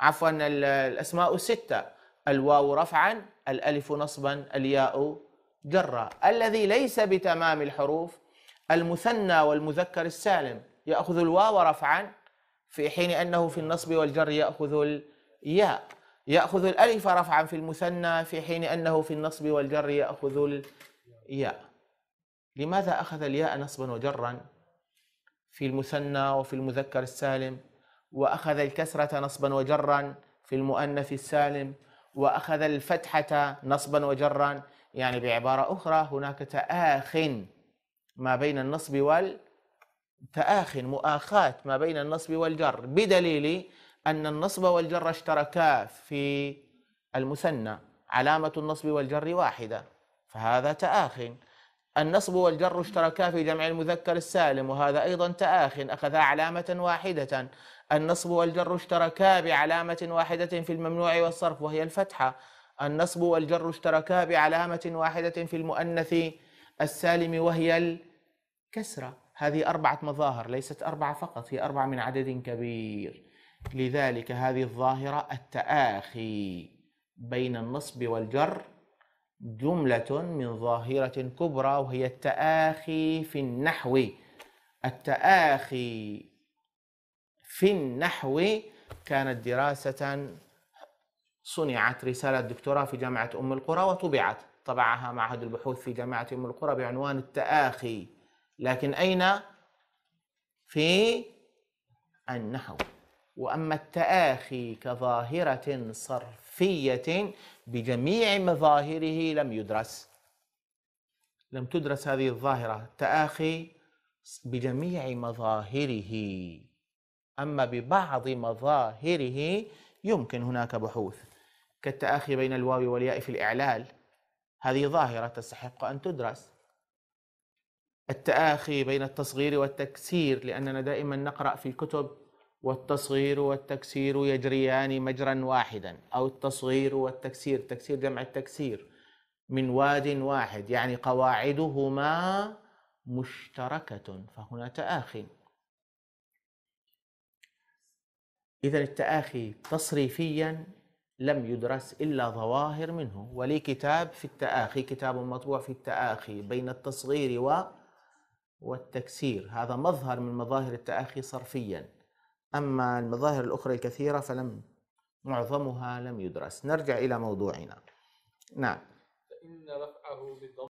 عفوا الأسماء الستة الواو رفعا الألف نصبا الياء جرا الذي ليس بتمام الحروف المثنى والمذكر السالم يأخذ الواو رفعا في حين أنه في النصب والجر يأخذ الياء يأخذ الألف رفعا في المثنى في حين أنه في النصب والجر يأخذ الياء لماذا أخذ الياء نصبا وجرا في المثنى وفي المذكر السالم وأخذ الكسرة نصبا وجرا في المؤنث السالم وأخذ الفتحة نصبا وجرا يعني بعبارة أخرى هناك تآخ ما بين النصب وال تآخ مؤاخاة ما بين النصب والجر بدليل أن النصب والجر اشتركا في المثنى علامة النصب والجر واحدة فهذا تآخ النصب والجر اشتركا في جمع المذكر السالم وهذا أيضا تآخ أخذا علامة واحدة النصب والجر اشتركا بعلامة واحدة في الممنوع والصرف وهي الفتحة النصب والجر اشتركا بعلامة واحدة في المؤنث السالم وهي الكسرة هذه أربعة مظاهر ليست أربعة فقط هي أربعة من عدد كبير لذلك هذه الظاهرة التآخي بين النصب والجر جملة من ظاهرة كبرى وهي التآخي في النحو التآخي في النحو كانت دراسة صنعت رسالة دكتوراه في جامعة أم القرى وطبعت طبعها معهد البحوث في جامعة أم القرى بعنوان التآخي لكن أين في النحو واما التآخي كظاهرة صرفية بجميع مظاهره لم يدرس لم تدرس هذه الظاهرة التآخي بجميع مظاهره أما ببعض مظاهره يمكن هناك بحوث كالتآخي بين الواو والياء في الإعلال هذه ظاهرة تستحق أن تدرس التآخي بين التصغير والتكسير لأننا دائما نقرأ في الكتب والتصغير والتكسير يجريان مجرا واحدا أو التصغير والتكسير تكسير جمع التكسير من واد واحد يعني قواعدهما مشتركة فهنا تآخي إذا التآخي تصريفيا لم يدرس إلا ظواهر منه ولي كتاب في التآخي كتاب مطبوع في التآخي بين التصغير و والتكسير هذا مظهر من مظاهر التآخي صرفيا أما المظاهر الأخرى الكثيرة فلم معظمها لم يدرس نرجع إلى موضوعنا نعم فإن رفعه بالضم